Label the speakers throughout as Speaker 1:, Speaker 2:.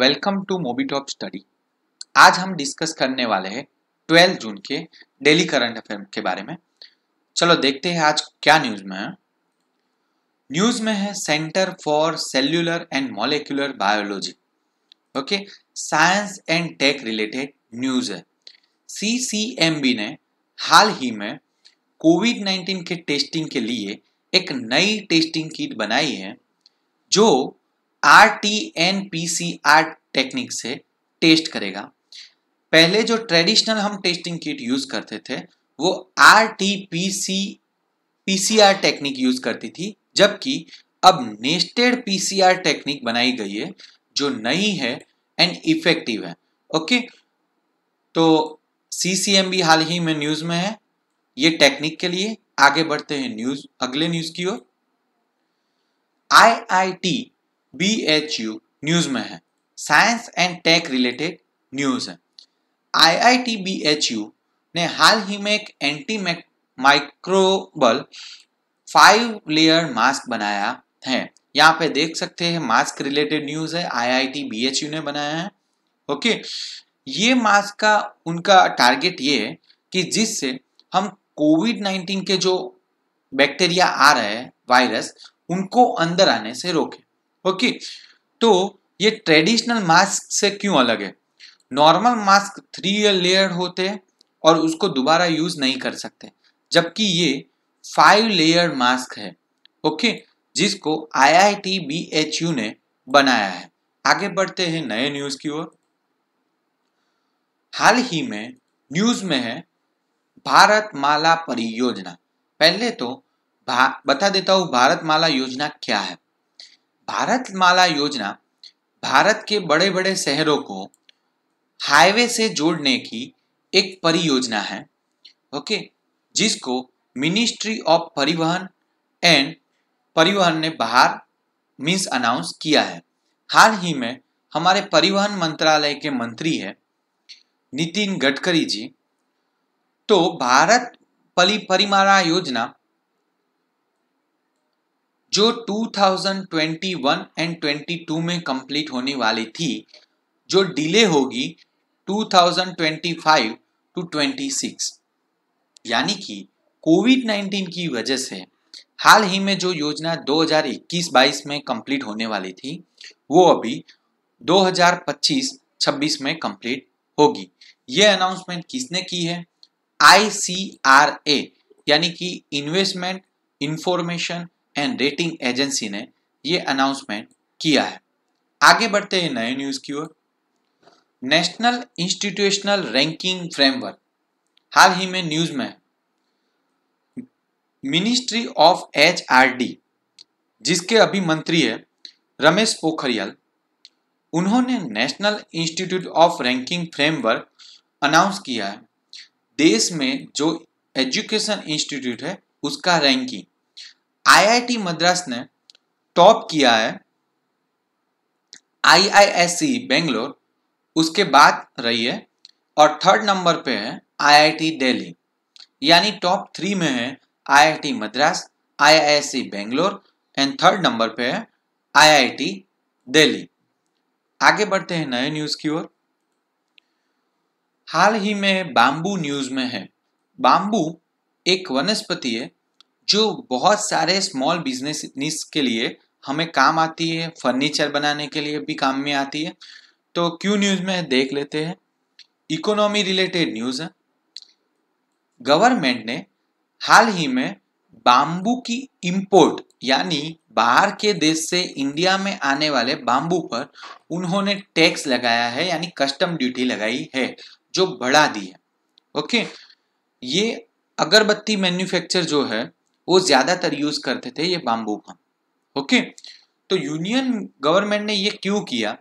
Speaker 1: Welcome to मोबीटॉप study आज हम discuss करने वाले हैं 12 जून के डेली करंट अफेयर के बारे में चलो देखते हैं आज क्या न्यूज में है न्यूज में है centre for cellular and molecular biology okay science and tech related news है सी ने हाल ही में कोविड 19 के टेस्टिंग के लिए एक नई टेस्टिंग किट बनाई है जो R T N P C R technique से टेस्ट करेगा पहले जो ट्रेडिशनल हम टेस्टिंग किट यूज करते थे वो R T P C P C R technique use करती थी जबकि अब nested P C R technique बनाई गई है जो नई है एंड इफेक्टिव है ओके तो सी सी एम भी हाल ही में न्यूज में है ये टेक्निक के लिए आगे बढ़ते हैं न्यूज अगले न्यूज की ओर I I T B H U news में है science and tech related news है I I T B H U ने हाल ही में एक anti microbial five layer mask बनाया है यहाँ पे देख सकते हैं मास्क रिलेटेड न्यूज़ है I I T B H U ने बनाया है ओके ये मास्क का उनका टारगेट ये है कि जिससे हम कोविड नाइन्टीन के जो बैक्टीरिया आ रहे हैं वायरस उनको अंदर आने से रोकें ओके तो ये ट्रेडिशनल मास्क से क्यों अलग है नॉर्मल मास्क थ्री लेयर होते हैं और उसको दोबारा यूज नहीं कर सकते जबकि ये फाइव लेयर मास्क है ओके जिसको आईआईटी बीएचयू ने बनाया है आगे बढ़ते हैं नए न्यूज की ओर हाल ही में न्यूज में है भारत माला परियोजना पहले तो बता देता हूं भारत माला योजना क्या है भारत माला योजना भारत के बड़े बड़े शहरों को हाईवे से जोड़ने की एक परियोजना है ओके जिसको मिनिस्ट्री ऑफ परिवहन एंड परिवहन ने बाहर मीन्स अनाउंस किया है हाल ही में हमारे परिवहन मंत्रालय के मंत्री है नितिन गडकरी जी तो भारत पली परिमाला योजना जो 2021 एंड 22 में कंप्लीट होने वाली थी जो डिले होगी 2025 टू 26 यानी कि कोविड 19 की वजह से हाल ही में जो योजना 2021-22 में कंप्लीट होने वाली थी वो अभी 2025-26 में कंप्लीट होगी ये अनाउंसमेंट किसने की है आई यानी कि investment information and rating agency ने ये अनाउंसमेंट किया है आगे बढ़ते हैं नए न्यूज़ की ओर नेशनल इंस्टीट्यूशनल रैंकिंग फ्रेमवर्क हाल ही में न्यूज़ में मिनिस्ट्री ऑफ एच जिसके अभी मंत्री है रमेश पोखरियाल उन्होंने national institute of ranking framework announce किया है देश में जो एजुकेशन इंस्टीट्यूट है उसका रैंकिंग आईआईटी मद्रास ने टॉप किया है आईआईएससी e बेंगलोर उसके बाद रही है और थर्ड नंबर पे है आईआईटी दिल्ली यानी टॉप थ्री में है IIT Madras IISc e Bangalore and third number पे है आईआईटी दिल्ली आगे बढ़ते हैं नए न्यूज की ओर हाल ही में बाम्बू न्यूज में है बाम्बू एक वनस्पति है जो बहुत सारे स्मॉल बिजनेस के लिए हमें काम आती है फर्नीचर बनाने के लिए भी काम में आती है तो क्यू न्यूज़ में देख लेते हैं इकोनॉमी रिलेटेड न्यूज़ है गवर्नमेंट ने हाल ही में बाम्बू की इंपोर्ट यानी बाहर के देश से इंडिया में आने वाले बाम्बू पर उन्होंने टैक्स लगाया है यानी कस्टम ड्यूटी लगाई है जो बढ़ा दी है ओके ये अगरबत्ती मैन्युफैक्चर जो है वो ज़्यादातर यूज़ करते थे ये बाम्बू का ओके तो यूनियन गवर्नमेंट ने ये क्यों किया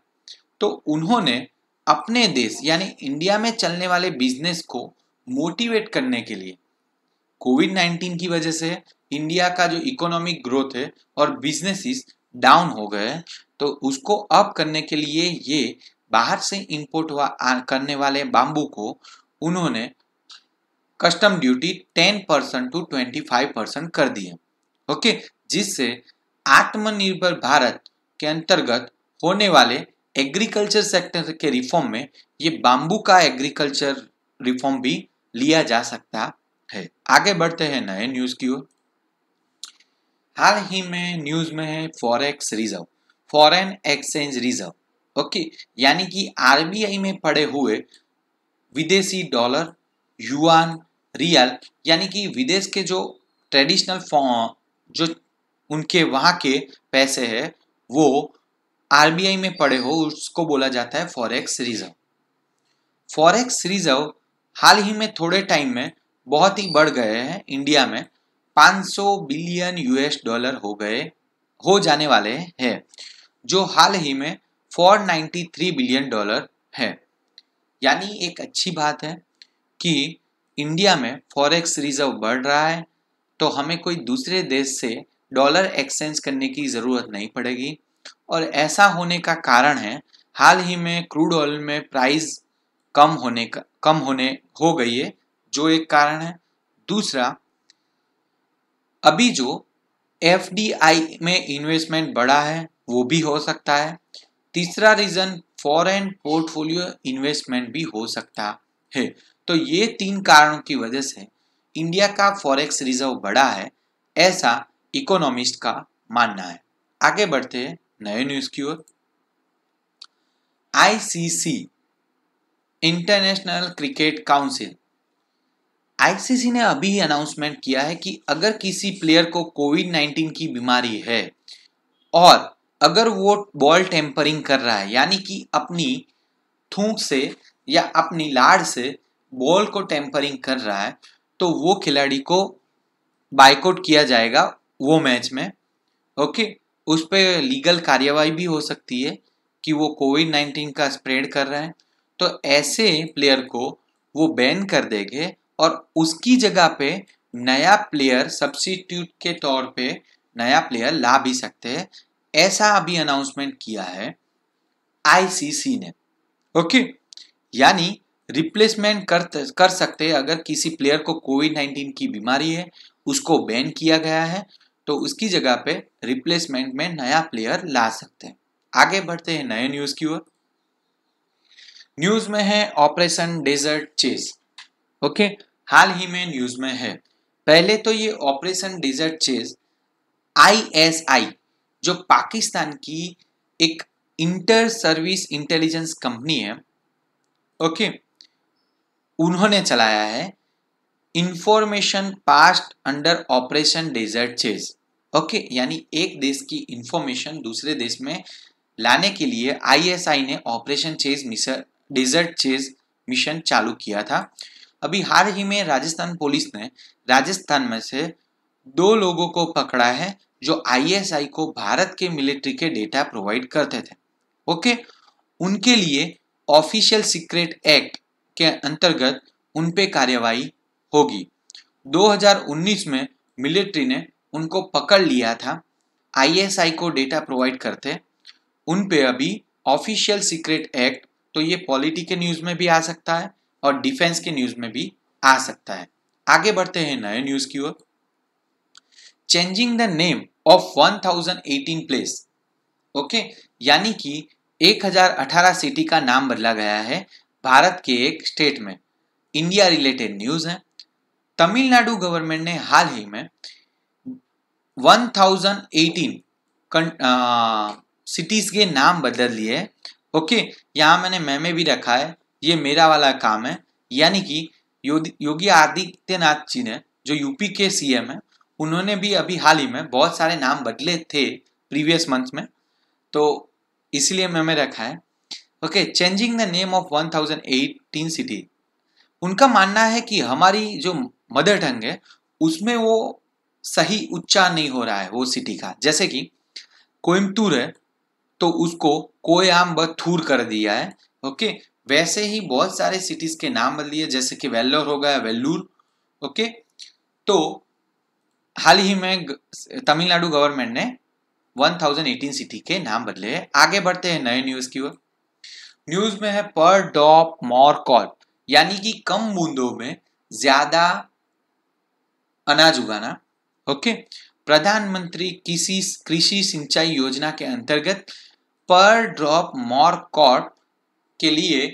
Speaker 1: तो उन्होंने अपने देश यानी इंडिया में चलने वाले बिजनेस को मोटिवेट करने के लिए कोविड नाइन्टीन की वजह से इंडिया का जो इकोनॉमिक ग्रोथ है और बिजनेसिस डाउन हो गए तो उसको अप करने के लिए ये बाहर से इंपोर्ट हुआ करने वाले बाम्बू को उन्होंने custom duty 10 percent to 25 percent कर दिए ओके जिससे आत्मनिर्भर भारत के अंतर्गत होने वाले एग्रीकल्चर सेक्टर के रिफॉर्म में ये बाम्बू का एग्रीकल्चर रिफॉर्म भी लिया जा सकता है आगे बढ़ते हैं नए न्यूज की ओर हाल ही में न्यूज में है forex reserve foreign exchange reserve okay यानी कि आरबीआई में पड़े हुए विदेशी डॉलर युआन रियल यानी कि विदेश के जो ट्रेडिशनल जो उनके वहाँ के पैसे हैं वो आर में पड़े हो उसको बोला जाता है फॉरेक्स रिजर्व फॉरेक्स रिजर्व हाल ही में थोड़े टाइम में बहुत ही बढ़ गए हैं इंडिया में 500 बिलियन यूएस डॉलर हो गए हो जाने वाले हैं जो हाल ही में 493 बिलियन डॉलर है यानी एक अच्छी बात है कि इंडिया में फॉरेक्स रिजर्व बढ़ रहा है तो हमें कोई दूसरे देश से डॉलर एक्सचेंज करने की ज़रूरत नहीं पड़ेगी और ऐसा होने का कारण है हाल ही में क्रूड ऑयल में प्राइस कम होने का कम होने हो गई है जो एक कारण है दूसरा अभी जो एफ में इन्वेस्टमेंट बढ़ा है वो भी हो सकता है तीसरा रीज़न फॉरेन पोर्टफोलियो इन्वेस्टमेंट भी हो सकता है तो ये तीन कारणों की वजह से इंडिया का फॉरेक्स रिजर्व बढ़ा है ऐसा इकोनॉमिस्ट का मानना है आगे बढ़ते हैं नए न्यूज की ओर ICC international cricket council ICC ने अभी अनाउंसमेंट किया है कि अगर किसी प्लेयर को कोविड 19 की बीमारी है और अगर वो बॉल टेम्परिंग कर रहा है यानी कि अपनी थूक से या अपनी लाड़ से बॉल को टेम्परिंग कर रहा है तो वो खिलाड़ी को बाइकआउट किया जाएगा वो मैच में ओके उस पर लीगल कार्यवाही भी हो सकती है कि वो कोविड नाइन्टीन का स्प्रेड कर रहे हैं तो ऐसे प्लेयर को वो बैन कर देंगे और उसकी जगह पे नया प्लेयर सब्सिट्यूट के तौर पे नया प्लेयर ला भी सकते हैं ऐसा अभी अनाउंसमेंट किया है आईसीसी ने ओके okay? यानी रिप्लेसमेंट कर कर सकते हैं अगर किसी प्लेयर को कोविड नाइन्टीन की बीमारी है उसको बैन किया गया है तो उसकी जगह पे रिप्लेसमेंट में नया प्लेयर ला सकते हैं आगे बढ़ते हैं नए न्यूज की ओर न्यूज में है ऑपरेशन डेजर्ट चेस ओके हाल ही में न्यूज में है पहले तो ये ऑपरेशन डेजर्ट चेस आईएसआई जो पाकिस्तान की एक इंटर सर्विस इंटेलिजेंस कंपनी है ओके उन्होंने चलाया है information past under operation desert chase okay यानी एक देश की इंफॉर्मेशन दूसरे देश में लाने के लिए आईएसआई ने operation chase mission desert chase mission चालू किया था अभी हाल ही में राजस्थान पुलिस ने राजस्थान में से दो लोगों को पकड़ा है जो आईएसआई को भारत के मिलिट्री के डेटा प्रोवाइड करते थे ओके उनके लिए ऑफिशियल सीक्रेट एक्ट के अंतर्गत उन पे कार्यवाही होगी 2019 में मिलिट्री ने उनको पकड़ लिया था आईएसआई को डेटा प्रोवाइड करते उन पे अभी ऑफिशियल सीक्रेट एक्ट तो ये पॉलिटी के न्यूज़ में भी आ सकता है और डिफेंस के न्यूज़ में भी आ सकता है आगे बढ़ते हैं नए न्यूज़ की ओर changing the name of 1018 place okay यानी कि 1018 सिटी का नाम बदला गया है भारत के एक स्टेट में इंडिया रिलेटेड न्यूज़ है तमिलनाडु गवर्नमेंट ने हाल ही में 1018 सिटीज़ के नाम बदल लिए ओके यहाँ मैंने मैमे भी रखा है ये मेरा वाला काम है यानी कि यो, योगी आदित्यनाथ जी ने जो यूपी के सीएम है उन्होंने भी अभी हाल ही में बहुत सारे नाम बदले थे प्रीवियस मंथ में तो इसलिए हमें रखा है okay changing the name of 1018 city उनका मानना है कि हमारी जो मदर टंग है उसमें वो सही उच्चार नहीं हो रहा है वो सिटी का जैसे कि कोयमतूर है तो उसको कोयाम बथूर कर दिया है ओके वैसे ही बहुत सारे सिटीज के नाम बदलिए जैसे कि वेल्लोर हो गया वेल्लूर ओके तो हाल ही में तमिलनाडु गवर्नमेंट ने 1018 सिटी के नाम बदले हैं आगे बढ़ते हैं नए न्यूज की ओर न्यूज में है पर डॉप मोर कॉर्प यानी कि कम बूंदों में ज्यादा अनाज उगाना ओके प्रधानमंत्री किसी कृषि सिंचाई योजना के अंतर्गत पर ड्रॉप मोर कॉर्प के लिए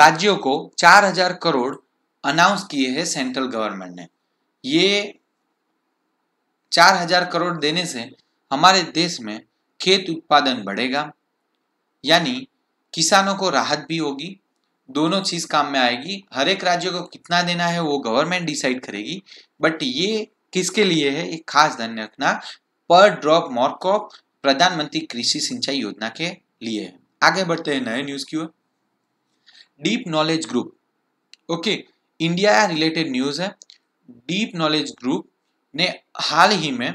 Speaker 1: राज्यों को 4000 करोड़ अनाउंस किए हैं सेंट्रल गवर्नमेंट ने ये 4000 करोड़ देने से हमारे देश में खेत उत्पादन बढ़ेगा यानी किसानों को राहत भी होगी दोनों चीज़ काम में आएगी हर एक राज्य को कितना देना है वो गवर्नमेंट डिसाइड करेगी बट ये किसके लिए है एक खास ध्यान रखना पर ड्रॉप मॉरकॉप प्रधानमंत्री कृषि सिंचाई योजना के लिए है आगे बढ़ते हैं नए न्यूज़ की ओर deep knowledge group okay India related news है डीप नॉलेज ग्रुप ने हाल ही में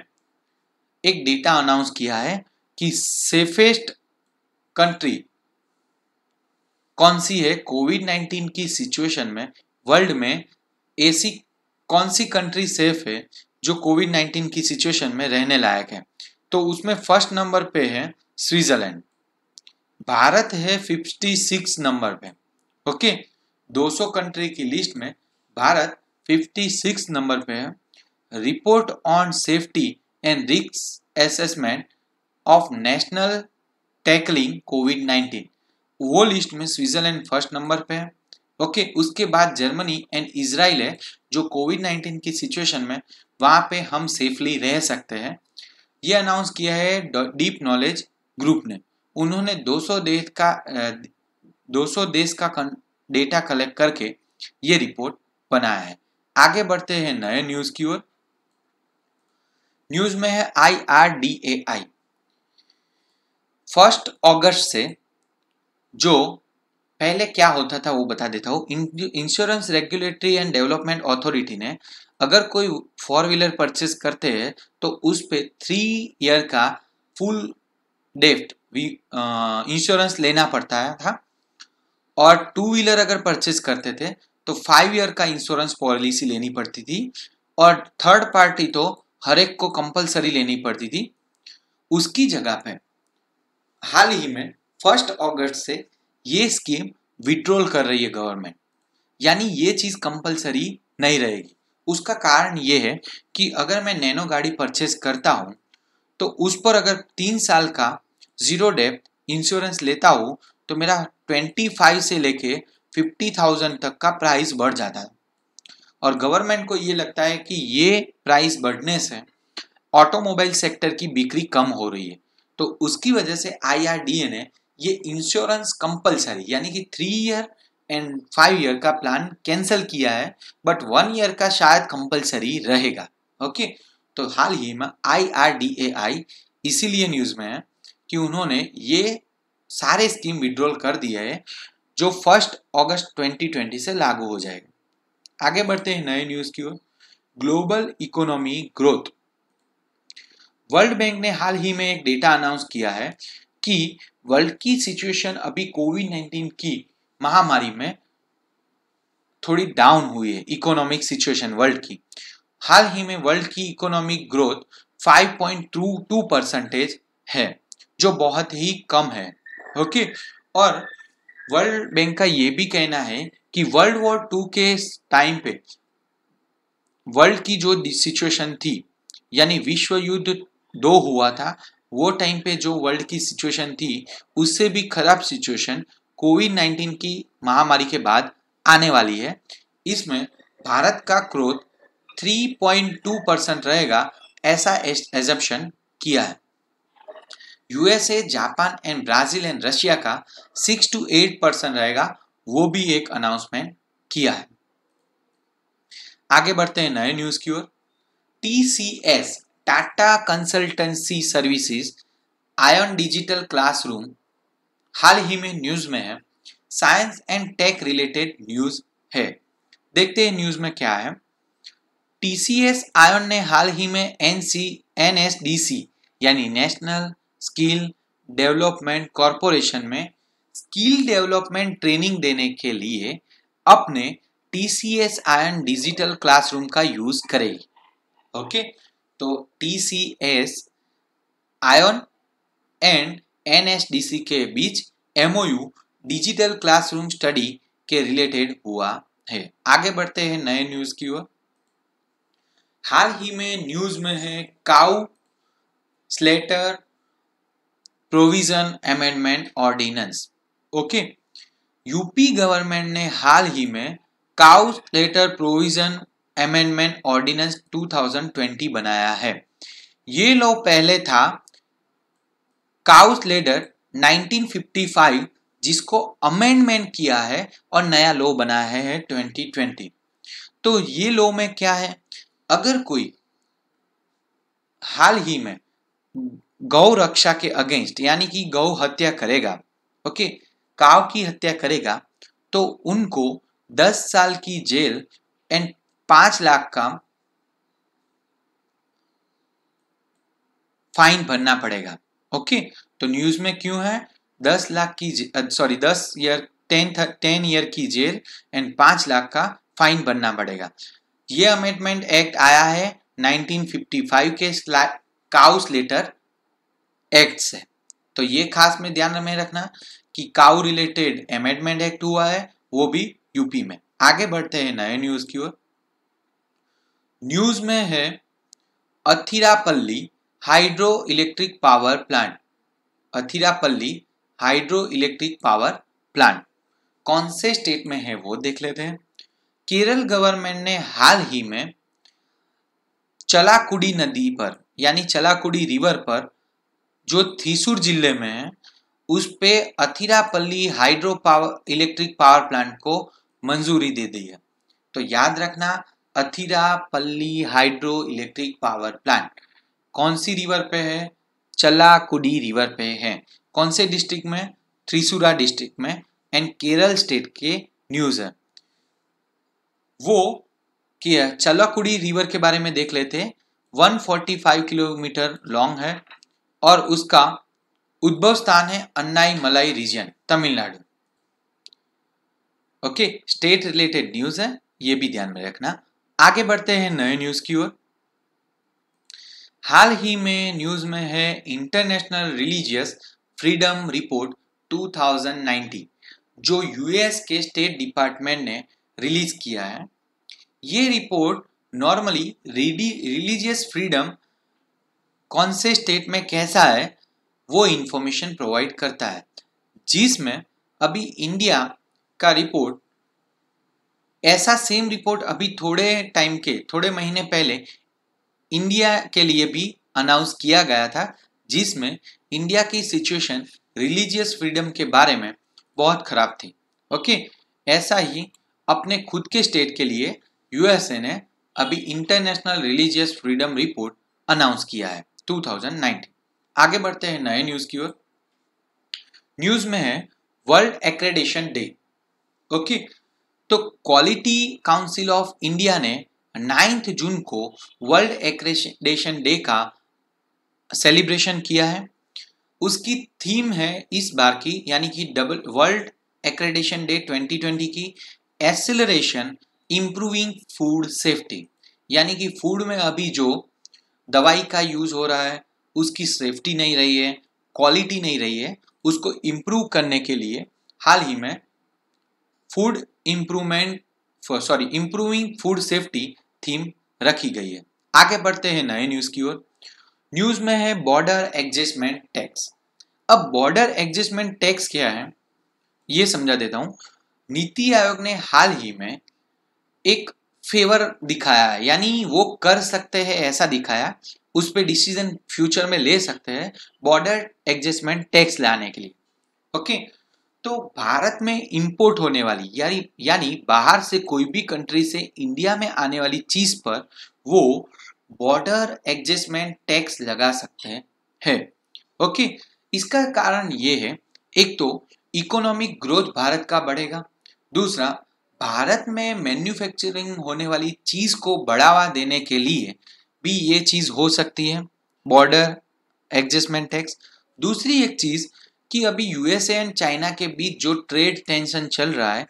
Speaker 1: एक डेटा अनाउंस किया है कि सेफेस्ट कंट्री कौन सी है कोविड 19 की सिचुएशन में वर्ल्ड में ऐसी कौन सी कंट्री सेफ है जो कोविड 19 की सिचुएशन में रहने लायक है तो उसमें फर्स्ट नंबर पे है स्विट्जरलैंड भारत है 56 नंबर पे ओके 200 कंट्री की लिस्ट में भारत 56 नंबर पे है report on safety and risk assessment of national tackling covid 19 वो लिस्ट में स्विट्जरलैंड फर्स्ट नंबर पे है ओके okay, उसके बाद जर्मनी एंड इसराइल है जो कोविड 19 की सिचुएशन में वहाँ पे हम सेफली रह सकते हैं ये अनाउंस किया है डीप नॉलेज ग्रुप ने उन्होंने 200 देश का 200 देश का डेटा कलेक्ट करके ये रिपोर्ट बनाया है आगे बढ़ते हैं नए न्यूज़ की ओर न्यूज में है I R D A I first August से जो पहले क्या होता था वो बता देता हूँ insurance regulatory and development authority ने अगर कोई फोर व्हीलर परचेज करते हैं तो उस पर थ्री ईयर का फुल डेफ्ट इंश्योरेंस लेना पड़ता था और टू व्हीलर अगर परचेज करते थे तो फाइव ईयर का इंश्योरेंस पॉलिसी लेनी पड़ती थी और थर्ड पार्टी तो हर एक को कंपलसरी लेनी पड़ती थी उसकी जगह पे हाल ही में फर्स्ट अगस्त से ये स्कीम विड्रॉल कर रही है गवर्नमेंट यानी ये चीज़ कंपलसरी नहीं रहेगी उसका कारण ये है कि अगर मैं नैनो गाड़ी परचेज करता हूँ तो उस पर अगर तीन साल का जीरो डेप इंश्योरेंस लेता हूँ तो मेरा ट्वेंटी फाइव से लेके फिफ्टी थाउजेंड तक का प्राइस बढ़ जाता है और गवर्नमेंट को ये लगता है कि ये प्राइस बढ़ने से ऑटोमोबाइल सेक्टर की बिक्री कम हो रही है तो उसकी वजह से आई ने ये इंश्योरेंस कंपलसरी यानी कि three year and five year का प्लान कैंसिल किया है बट वन ईयर का शायद कंपलसरी रहेगा ओके तो हाल ही में आई आर डी ए आई इसीलिए न्यूज़ में है कि उन्होंने ये सारे स्कीम विड्रॉल कर दिया है जो फर्स्ट अगस्त 2020 से लागू हो जाएगा आगे बढ़ते हैं नए न्यूज की ओर global economy growth world bank ने हाल ही में एक डेटा अनाउंस किया है कि वर्ल्ड की सिचुएशन अभी कोविड नाइन्टीन की महामारी में थोड़ी डाउन हुई है इकोनॉमिक सिचुएशन वर्ल्ड की हाल ही में वर्ल्ड की इकोनॉमिक ग्रोथ 5.22 परसेंटेज है जो बहुत ही कम है ओके और वर्ल्ड बैंक का ये भी कहना है कि वर्ल्ड वॉर टू के टाइम पे वर्ल्ड की जो सिचुएशन थी यानी विश्व युद्ध दो हुआ था वो टाइम पे जो वर्ल्ड की सिचुएशन थी उससे भी खराब सिचुएशन कोविड नाइन्टीन की महामारी के बाद आने वाली है इसमें भारत का क्रोध 3.2 परसेंट रहेगा ऐसा एजम्पन किया है USA Japan and Brazil and Russia का 6 टू 8 परसेंट रहेगा वो भी एक अनाउंसमेंट किया है आगे बढ़ते हैं नए न्यूज की ओर TCS Tata consultancy services ion digital classroom हाल ही में न्यूज में है science and tech related news है देखते हैं न्यूज में क्या है टीसीएस आयन ने हाल ही में एनसी एनएसडीसी यानी नेशनल स्किल डेवलपमेंट कॉरपोरेशन में स्किल डेवलपमेंट ट्रेनिंग देने के लिए अपने T C S and digital classroom का यूज करेगी ओके तो T C S and N S D C के बीच एमओयू डिजिटल क्लासरूम स्टडी के रिलेटेड हुआ है आगे बढ़ते हैं नए न्यूज की ओर हाल ही में न्यूज में है cow slaughter provision amendment ordinance okay UP government ने हाल ही में cow slaughter provision amendment ordinance 2020 बनाया है ये लॉ पहले था काउस लेडर 1955 जिसको अमेंडमेंट किया है और नया लॉ बनाया है 2020 तो ये लॉ में क्या है अगर कोई हाल ही में गौ रक्षा के अगेंस्ट यानी कि गौ हत्या करेगा ओके काव की हत्या करेगा तो उनको दस साल की जेल एंड पांच लाख का फाइन भरना पड़ेगा ओके तो न्यूज में क्यों है दस लाख की सॉरी दस ईयर टेन टेन ईयर की जेल एंड पांच लाख का फाइन भरना पड़ेगा ये अमेंडमेंट एक्ट आया है 1955 के काउस लेटर एक्ट से तो ये खास में ध्यान में रखना कि काउ रिलेटेड अमेंडमेंट एक्ट हुआ है वो भी यूपी में आगे बढ़ते हैं नए न्यूज की ओर न्यूज में है Athirappilly hydro electric power plant Athirappilly hydro electric power plant कौन से स्टेट में है वो देख लेते हैं केरल गवर्नमेंट ने हाल ही में चलाकुडी नदी पर यानी चलाकुडी रिवर पर जो थीसुर जिले में है उस पे Athirappilly hydro power electric power plant को मंजूरी दे दी है तो याद रखना Athirappilly hydro electric power plant कौन सी रिवर पे है चलाकुडी रिवर पे है कौन से डिस्ट्रिक्ट में त्रिशुरा डिस्ट्रिक्ट में एंड केरल स्टेट के न्यूज है वो किया चलाकुडी रिवर के बारे में देख लेते 145 किलोमीटर लॉन्ग है और उसका उद्भव स्थान है Annamalai region Tamil Nadu okay state related news है ये भी ध्यान में रखना आगे बढ़ते हैं नए न्यूज की ओर हाल ही में न्यूज में है इंटरनेशनल रिलीजियस फ्रीडम रिपोर्ट 2019 जो यूएस के स्टेट डिपार्टमेंट ने रिलीज किया है ये रिपोर्ट नॉर्मली रिलीजियस फ्रीडम कौन से स्टेट में कैसा है वो इन्फॉर्मेशन प्रोवाइड करता है जिसमें अभी इंडिया का रिपोर्ट ऐसा सेम रिपोर्ट अभी थोड़े टाइम के थोड़े महीने पहले इंडिया के लिए भी अनाउंस किया गया था जिसमें इंडिया की सिचुएशन रिलीजियस फ्रीडम के बारे में बहुत ख़राब थी ओके ऐसा ही अपने खुद के स्टेट के लिए यूएसए ने अभी international religious freedom report announce किया है 2019 आगे बढ़ते हैं नए न्यूज की ओर न्यूज में है वर्ल्ड एक्रेडेशन डे ओके तो क्वालिटी काउंसिल ऑफ इंडिया ने नाइन्थ जून को वर्ल्ड एक्रेडेशन डे का सेलिब्रेशन किया है उसकी थीम है इस बार की यानी कि डबल वर्ल्ड एक्रेडेशन डे 2020 की एक्सिलेशन इम्प्रूविंग फूड सेफ्टी यानी कि फूड में अभी जो दवाई का यूज़ हो रहा है उसकी सेफ्टी नहीं रही है क्वालिटी नहीं रही है उसको इम्प्रूव करने के लिए हाल ही में food improvement sorry improving food safety theme रखी गई है आगे बढ़ते हैं नए न्यूज़ की ओर न्यूज़ में है बॉर्डर एडजस्टमेंट टैक्स अब बॉर्डर एडजस्टमेंट टैक्स क्या है ये समझा देता हूं नीति आयोग ने हाल ही में एक फेवर दिखाया है यानी वो कर सकते हैं ऐसा दिखाया उस पर डिसीजन फ्यूचर में ले सकते हैं बॉर्डर एडजस्टमेंट टैक्स लाने के लिए ओके तो भारत में इंपोर्ट होने वाली यानी यानी बाहर से कोई भी कंट्री से इंडिया में आने वाली चीज पर वो बॉर्डर एडजस्टमेंट टैक्स लगा सकते हैं है ओके इसका कारण ये है एक तो इकोनॉमिक ग्रोथ भारत का बढ़ेगा दूसरा भारत में मैन्युफैक्चरिंग होने वाली चीज को बढ़ावा देने के लिए भी ये चीज़ हो सकती है बॉर्डर एडजस्टमेंट टैक्स दूसरी एक चीज़ कि अभी यूएसए एंड चाइना के बीच जो ट्रेड टेंशन चल रहा है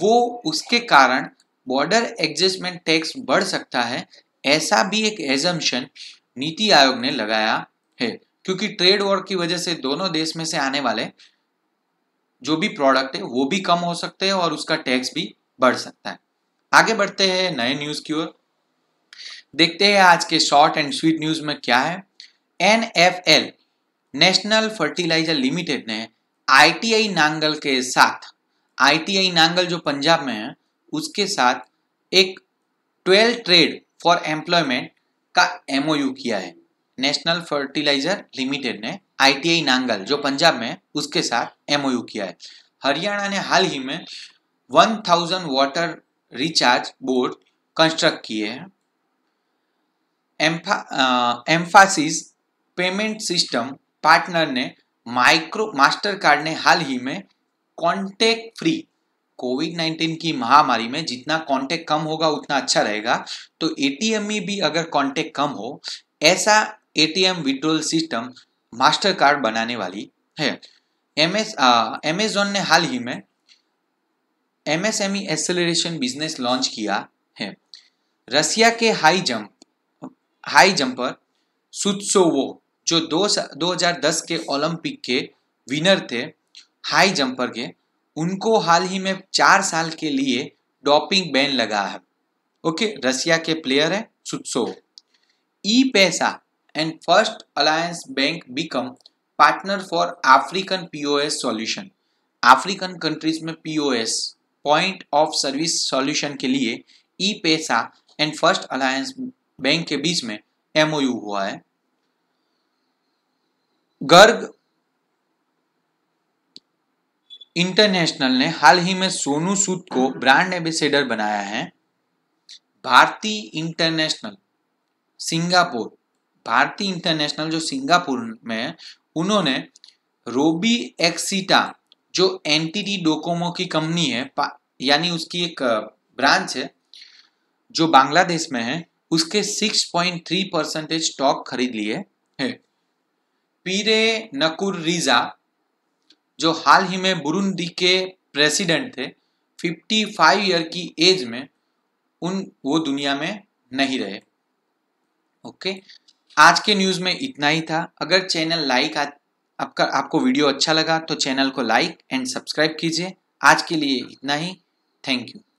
Speaker 1: वो उसके कारण बॉर्डर एडजस्टमेंट टैक्स बढ़ सकता है ऐसा भी एक एजम्पन नीति आयोग ने लगाया है क्योंकि ट्रेड वॉर की वजह से दोनों देश में से आने वाले जो भी प्रोडक्ट है वो भी कम हो सकते हैं और उसका टैक्स भी बढ़ सकता है आगे बढ़ते हैं नए न्यूज़ की ओर देखते हैं आज के शॉर्ट एंड स्वीट न्यूज में क्या है N F L national fertilizer limited ने आईटीआई नांगल के साथ आईटीआई नांगल जो पंजाब में है उसके साथ एक ट्वेल्व ट्रेड फॉर एम्प्लॉयमेंट का एमओयू किया है नेशनल फर्टिलाइजर लिमिटेड ने आईटीआई नांगल जो पंजाब में है उसके साथ एमओयू किया है हरियाणा ने हाल ही में 1000 वाटर रिचार्ज बोर्ड कंस्ट्रक्ट किए हैं एम्फासिस पेमेंट सिस्टम पार्टनर ने माइक्रो मास्टर कार्ड ने हाल ही में कॉन्टेक्ट फ्री कोविड 19 की महामारी में जितना कॉन्टेक्ट कम होगा उतना अच्छा रहेगा तो एटीएम में भी अगर कॉन्टेक्ट कम हो ऐसा ATM withdrawal system Mastercard बनाने वाली है एमेज़ोन ने हाल ही में एमएसएमई एक्सेलरेशन बिजनेस लॉन्च किया है रसिया के हाई जंप हाई जंपर सुत्सोवो जो दो हजार दस के ओलंपिक के विनर थे हाई जंपर के उनको हाल ही में चार साल के लिए डॉपिंग बैन लगा है ओके रशिया के प्लेयर है सुत्सो ePaisa and first alliance bank become partner for African POS solution African countries में POS point of service solution के लिए ई ePaisa and first alliance bank के बीच में एमओयू हुआ है गर्ग इंटरनेशनल ने हाल ही में सोनू सूद को ब्रांड एम्बेसेडर बनाया है Bharti international Singapore Bharti international जो सिंगापुर में है उन्होंने रोबी एक्सिटा जो एनटीटी डोकोमो की कंपनी है यानी उसकी एक ब्रांच है जो बांग्लादेश में है उसके 6.3 परसेंटेज स्टॉक खरीद लिए हैं पीरे नकुर रिजा जो हाल ही में बुरुंदी के प्रेसिडेंट थे 55 ईयर की एज में उन वो दुनिया में नहीं रहे ओके आज के न्यूज़ में इतना ही था अगर चैनल लाइक आपका आपको वीडियो अच्छा लगा तो चैनल को लाइक एंड सब्सक्राइब कीजिए आज के लिए इतना ही थैंक यू